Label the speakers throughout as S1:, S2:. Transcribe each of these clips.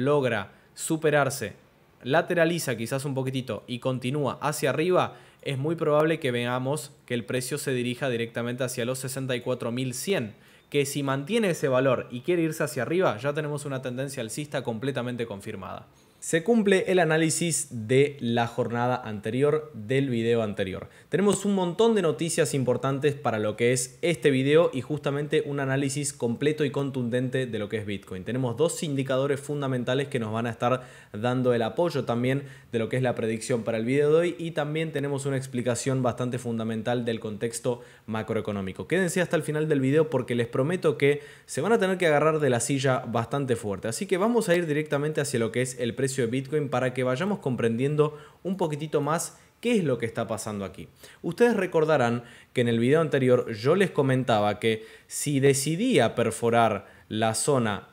S1: logra superarse, lateraliza quizás un poquitito y continúa hacia arriba, es muy probable que veamos que el precio se dirija directamente hacia los 64.100, que si mantiene ese valor y quiere irse hacia arriba, ya tenemos una tendencia alcista completamente confirmada se cumple el análisis de la jornada anterior, del video anterior. Tenemos un montón de noticias importantes para lo que es este video y justamente un análisis completo y contundente de lo que es Bitcoin. Tenemos dos indicadores fundamentales que nos van a estar dando el apoyo también de lo que es la predicción para el video de hoy y también tenemos una explicación bastante fundamental del contexto macroeconómico. Quédense hasta el final del video porque les prometo que se van a tener que agarrar de la silla bastante fuerte. Así que vamos a ir directamente hacia lo que es el precio de Bitcoin para que vayamos comprendiendo un poquitito más qué es lo que está pasando aquí. Ustedes recordarán que en el video anterior yo les comentaba que si decidía perforar la zona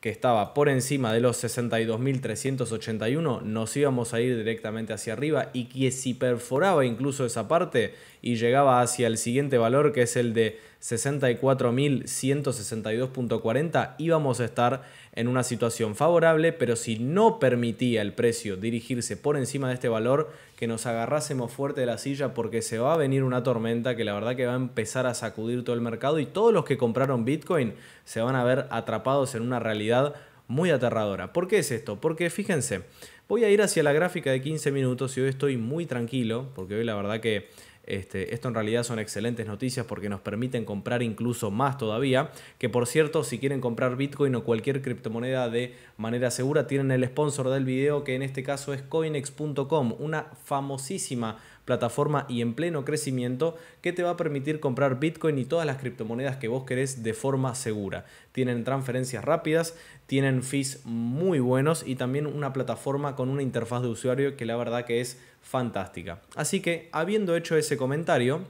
S1: que estaba por encima de los 62.381, nos íbamos a ir directamente hacia arriba y que si perforaba incluso esa parte y llegaba hacia el siguiente valor que es el de 64.162.40 íbamos a estar en una situación favorable, pero si no permitía el precio dirigirse por encima de este valor, que nos agarrásemos fuerte de la silla porque se va a venir una tormenta que la verdad que va a empezar a sacudir todo el mercado y todos los que compraron Bitcoin se van a ver atrapados en una realidad muy aterradora. ¿Por qué es esto? Porque fíjense, voy a ir hacia la gráfica de 15 minutos y hoy estoy muy tranquilo, porque hoy la verdad que este, esto en realidad son excelentes noticias porque nos permiten comprar incluso más todavía. Que por cierto, si quieren comprar Bitcoin o cualquier criptomoneda de manera segura, tienen el sponsor del video que en este caso es coinex.com, una famosísima plataforma y en pleno crecimiento que te va a permitir comprar Bitcoin y todas las criptomonedas que vos querés de forma segura. Tienen transferencias rápidas, tienen fees muy buenos y también una plataforma con una interfaz de usuario que la verdad que es fantástica. Así que habiendo hecho ese comentario,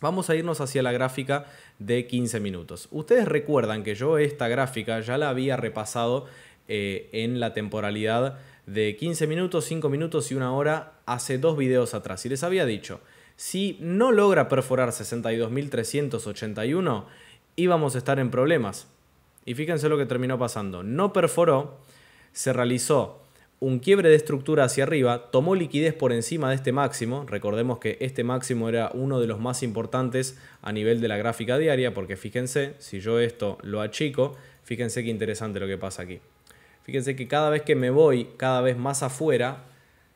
S1: Vamos a irnos hacia la gráfica de 15 minutos. Ustedes recuerdan que yo esta gráfica ya la había repasado eh, en la temporalidad de 15 minutos, 5 minutos y una hora hace dos videos atrás. Y les había dicho, si no logra perforar 62.381, íbamos a estar en problemas. Y fíjense lo que terminó pasando. No perforó, se realizó un quiebre de estructura hacia arriba, tomó liquidez por encima de este máximo, recordemos que este máximo era uno de los más importantes a nivel de la gráfica diaria, porque fíjense, si yo esto lo achico, fíjense qué interesante lo que pasa aquí. Fíjense que cada vez que me voy cada vez más afuera,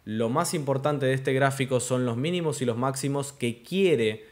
S1: lo más importante de este gráfico son los mínimos y los máximos que quiere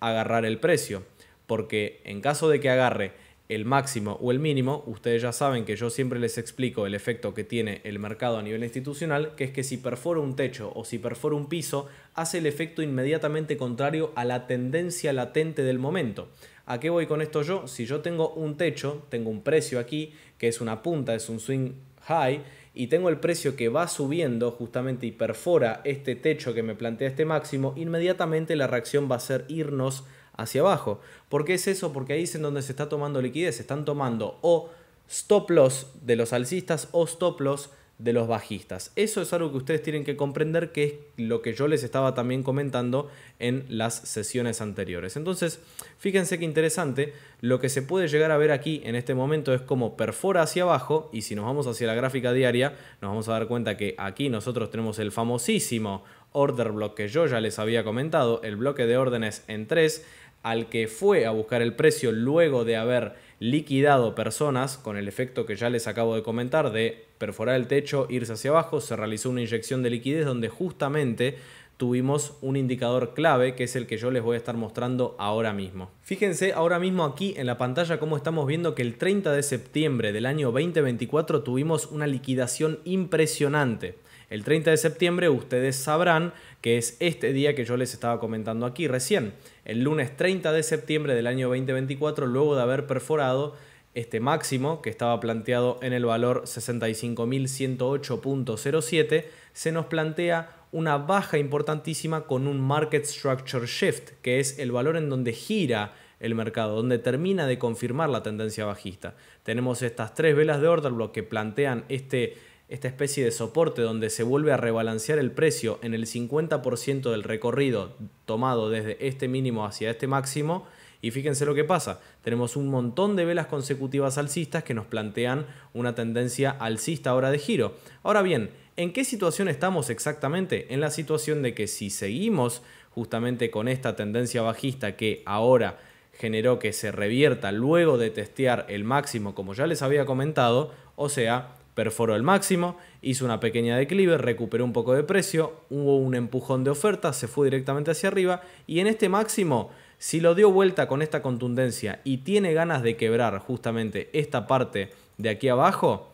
S1: agarrar el precio. Porque en caso de que agarre el máximo o el mínimo, ustedes ya saben que yo siempre les explico el efecto que tiene el mercado a nivel institucional, que es que si perfora un techo o si perfora un piso, hace el efecto inmediatamente contrario a la tendencia latente del momento. ¿A qué voy con esto yo? Si yo tengo un techo, tengo un precio aquí, que es una punta, es un swing high, y tengo el precio que va subiendo justamente y perfora este techo que me plantea este máximo, inmediatamente la reacción va a ser irnos hacia abajo. porque es eso? Porque ahí es en donde se está tomando liquidez, se están tomando o stop loss de los alcistas o stop loss de los bajistas. Eso es algo que ustedes tienen que comprender, que es lo que yo les estaba también comentando en las sesiones anteriores. Entonces, fíjense qué interesante, lo que se puede llegar a ver aquí en este momento es como perfora hacia abajo y si nos vamos hacia la gráfica diaria, nos vamos a dar cuenta que aquí nosotros tenemos el famosísimo order block que yo ya les había comentado, el bloque de órdenes en 3, al que fue a buscar el precio luego de haber liquidado personas con el efecto que ya les acabo de comentar de perforar el techo, irse hacia abajo, se realizó una inyección de liquidez donde justamente tuvimos un indicador clave que es el que yo les voy a estar mostrando ahora mismo. Fíjense ahora mismo aquí en la pantalla cómo estamos viendo que el 30 de septiembre del año 2024 tuvimos una liquidación impresionante. El 30 de septiembre ustedes sabrán que es este día que yo les estaba comentando aquí recién. El lunes 30 de septiembre del año 2024, luego de haber perforado este máximo que estaba planteado en el valor 65.108.07, se nos plantea una baja importantísima con un market structure shift, que es el valor en donde gira el mercado, donde termina de confirmar la tendencia bajista. Tenemos estas tres velas de order block que plantean este esta especie de soporte donde se vuelve a rebalancear el precio en el 50% del recorrido tomado desde este mínimo hacia este máximo. Y fíjense lo que pasa, tenemos un montón de velas consecutivas alcistas que nos plantean una tendencia alcista ahora de giro. Ahora bien, ¿en qué situación estamos exactamente? En la situación de que si seguimos justamente con esta tendencia bajista que ahora generó que se revierta luego de testear el máximo como ya les había comentado, o sea, Perforó el máximo, hizo una pequeña declive, recuperó un poco de precio, hubo un empujón de oferta, se fue directamente hacia arriba y en este máximo, si lo dio vuelta con esta contundencia y tiene ganas de quebrar justamente esta parte de aquí abajo,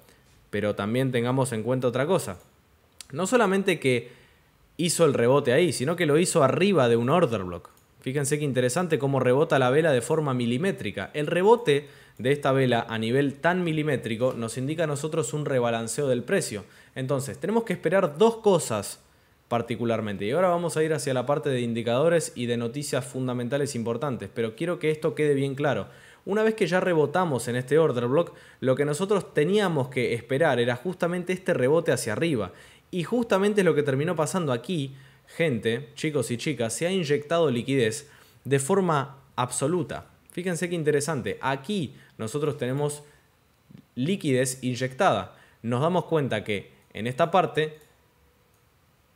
S1: pero también tengamos en cuenta otra cosa. No solamente que hizo el rebote ahí, sino que lo hizo arriba de un order block. Fíjense qué interesante cómo rebota la vela de forma milimétrica. El rebote de esta vela a nivel tan milimétrico nos indica a nosotros un rebalanceo del precio. Entonces, tenemos que esperar dos cosas particularmente. Y ahora vamos a ir hacia la parte de indicadores y de noticias fundamentales importantes, pero quiero que esto quede bien claro. Una vez que ya rebotamos en este order block, lo que nosotros teníamos que esperar era justamente este rebote hacia arriba. Y justamente es lo que terminó pasando aquí. Gente, chicos y chicas, se ha inyectado liquidez de forma absoluta. Fíjense qué interesante. Aquí nosotros tenemos liquidez inyectada. Nos damos cuenta que en esta parte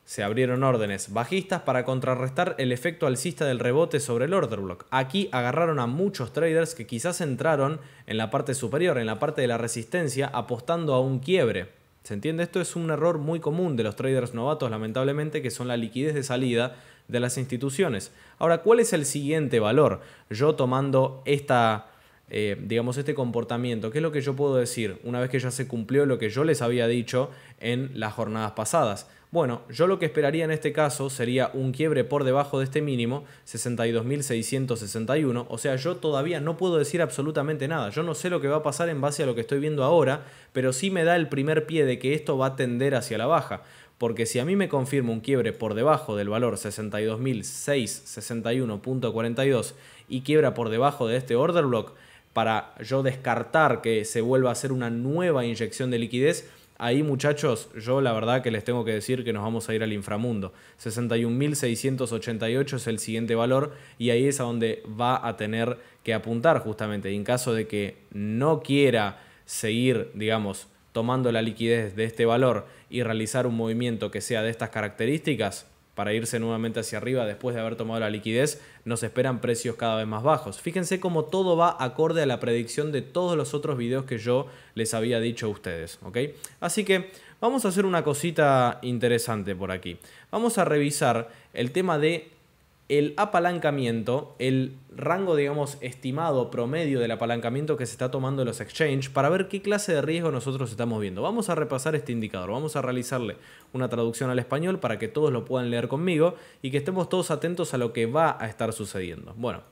S1: se abrieron órdenes bajistas para contrarrestar el efecto alcista del rebote sobre el order block. Aquí agarraron a muchos traders que quizás entraron en la parte superior, en la parte de la resistencia, apostando a un quiebre. ¿Se entiende? Esto es un error muy común de los traders novatos, lamentablemente, que son la liquidez de salida de las instituciones. Ahora, ¿cuál es el siguiente valor? Yo tomando esta eh, digamos, este comportamiento. ¿Qué es lo que yo puedo decir una vez que ya se cumplió lo que yo les había dicho en las jornadas pasadas? Bueno, yo lo que esperaría en este caso sería un quiebre por debajo de este mínimo, 62.661. O sea, yo todavía no puedo decir absolutamente nada. Yo no sé lo que va a pasar en base a lo que estoy viendo ahora, pero sí me da el primer pie de que esto va a tender hacia la baja. Porque si a mí me confirma un quiebre por debajo del valor 62.661.42 y quiebra por debajo de este order block, para yo descartar que se vuelva a hacer una nueva inyección de liquidez, ahí muchachos, yo la verdad que les tengo que decir que nos vamos a ir al inframundo. 61.688 es el siguiente valor y ahí es a donde va a tener que apuntar justamente. Y en caso de que no quiera seguir, digamos, tomando la liquidez de este valor y realizar un movimiento que sea de estas características, para irse nuevamente hacia arriba después de haber tomado la liquidez, nos esperan precios cada vez más bajos. Fíjense cómo todo va acorde a la predicción de todos los otros videos que yo les había dicho a ustedes, Así que vamos a hacer una cosita interesante por aquí. Vamos a revisar el tema de el apalancamiento, el rango, digamos, estimado promedio del apalancamiento que se está tomando en los exchanges para ver qué clase de riesgo nosotros estamos viendo. Vamos a repasar este indicador, vamos a realizarle una traducción al español para que todos lo puedan leer conmigo y que estemos todos atentos a lo que va a estar sucediendo. Bueno,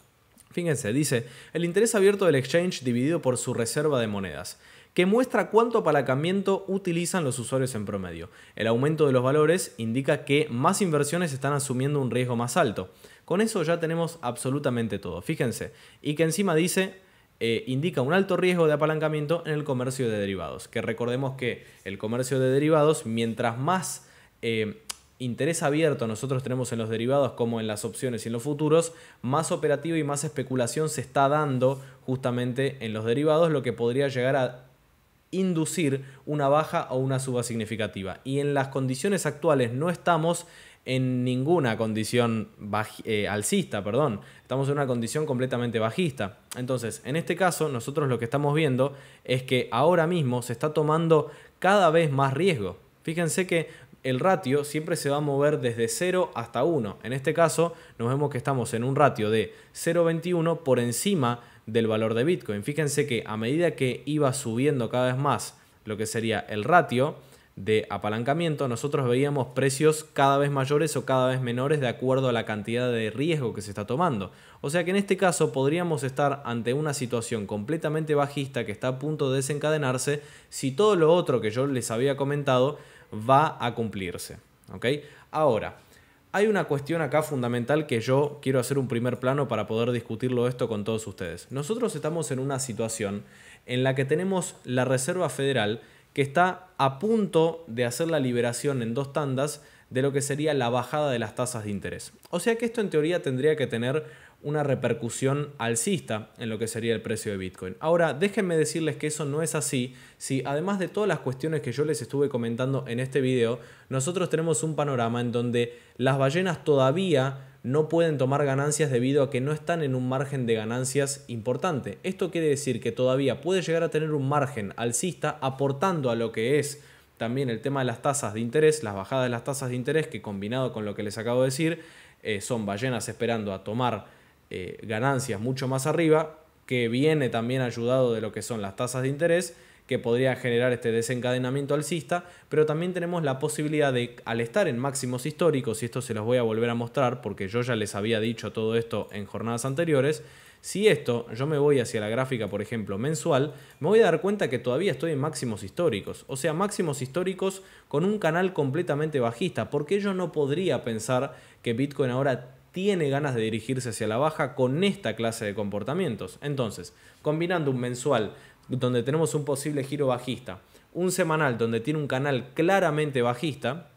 S1: Fíjense, dice, el interés abierto del exchange dividido por su reserva de monedas, que muestra cuánto apalancamiento utilizan los usuarios en promedio. El aumento de los valores indica que más inversiones están asumiendo un riesgo más alto. Con eso ya tenemos absolutamente todo, fíjense. Y que encima dice, eh, indica un alto riesgo de apalancamiento en el comercio de derivados. Que recordemos que el comercio de derivados, mientras más... Eh, interés abierto nosotros tenemos en los derivados como en las opciones y en los futuros, más operativo y más especulación se está dando justamente en los derivados, lo que podría llegar a inducir una baja o una suba significativa. Y en las condiciones actuales no estamos en ninguna condición eh, alcista, perdón. Estamos en una condición completamente bajista. Entonces, en este caso, nosotros lo que estamos viendo es que ahora mismo se está tomando cada vez más riesgo. Fíjense que el ratio siempre se va a mover desde 0 hasta 1. En este caso, nos vemos que estamos en un ratio de 0,21 por encima del valor de Bitcoin. Fíjense que a medida que iba subiendo cada vez más lo que sería el ratio de apalancamiento, nosotros veíamos precios cada vez mayores o cada vez menores de acuerdo a la cantidad de riesgo que se está tomando. O sea que en este caso podríamos estar ante una situación completamente bajista que está a punto de desencadenarse si todo lo otro que yo les había comentado va a cumplirse. ¿ok? Ahora, hay una cuestión acá fundamental que yo quiero hacer un primer plano para poder discutirlo esto con todos ustedes. Nosotros estamos en una situación en la que tenemos la Reserva Federal que está a punto de hacer la liberación en dos tandas de lo que sería la bajada de las tasas de interés. O sea que esto en teoría tendría que tener una repercusión alcista en lo que sería el precio de Bitcoin. Ahora, déjenme decirles que eso no es así, si además de todas las cuestiones que yo les estuve comentando en este video, nosotros tenemos un panorama en donde las ballenas todavía no pueden tomar ganancias debido a que no están en un margen de ganancias importante. Esto quiere decir que todavía puede llegar a tener un margen alcista aportando a lo que es también el tema de las tasas de interés, las bajadas de las tasas de interés que combinado con lo que les acabo de decir, eh, son ballenas esperando a tomar eh, ganancias mucho más arriba, que viene también ayudado de lo que son las tasas de interés, que podría generar este desencadenamiento alcista, pero también tenemos la posibilidad de, al estar en máximos históricos, y esto se los voy a volver a mostrar porque yo ya les había dicho todo esto en jornadas anteriores, si esto, yo me voy hacia la gráfica, por ejemplo, mensual, me voy a dar cuenta que todavía estoy en máximos históricos, o sea, máximos históricos con un canal completamente bajista, porque yo no podría pensar que Bitcoin ahora tiene ganas de dirigirse hacia la baja con esta clase de comportamientos. Entonces, combinando un mensual donde tenemos un posible giro bajista, un semanal donde tiene un canal claramente bajista,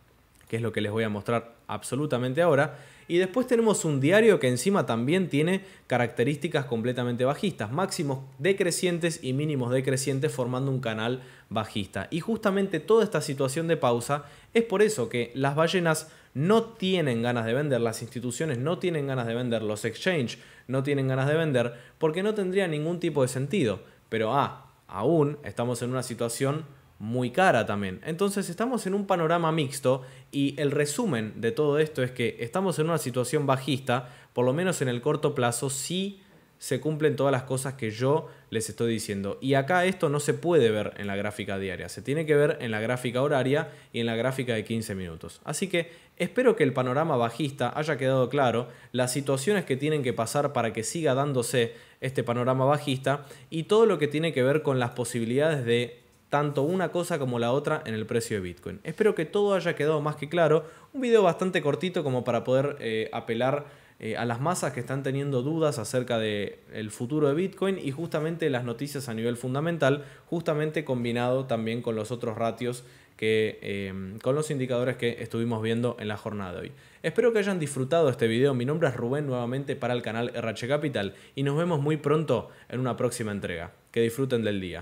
S1: que es lo que les voy a mostrar absolutamente ahora, y después tenemos un diario que encima también tiene características completamente bajistas, máximos decrecientes y mínimos decrecientes formando un canal bajista. Y justamente toda esta situación de pausa es por eso que las ballenas no tienen ganas de vender, las instituciones no tienen ganas de vender, los exchange no tienen ganas de vender, porque no tendría ningún tipo de sentido. Pero ah, aún estamos en una situación muy cara también. Entonces estamos en un panorama mixto y el resumen de todo esto es que estamos en una situación bajista, por lo menos en el corto plazo, sí se cumplen todas las cosas que yo les estoy diciendo. Y acá esto no se puede ver en la gráfica diaria, se tiene que ver en la gráfica horaria y en la gráfica de 15 minutos. Así que espero que el panorama bajista haya quedado claro, las situaciones que tienen que pasar para que siga dándose este panorama bajista y todo lo que tiene que ver con las posibilidades de tanto una cosa como la otra en el precio de Bitcoin. Espero que todo haya quedado más que claro. Un video bastante cortito como para poder eh, apelar eh, a las masas que están teniendo dudas acerca del el futuro de Bitcoin y justamente las noticias a nivel fundamental, justamente combinado también con los otros ratios que, em, con los indicadores que estuvimos viendo en la jornada de hoy. Espero que hayan disfrutado este video. Mi nombre es Rubén nuevamente para el canal RH Capital y nos vemos muy pronto en una próxima entrega. Que disfruten del día.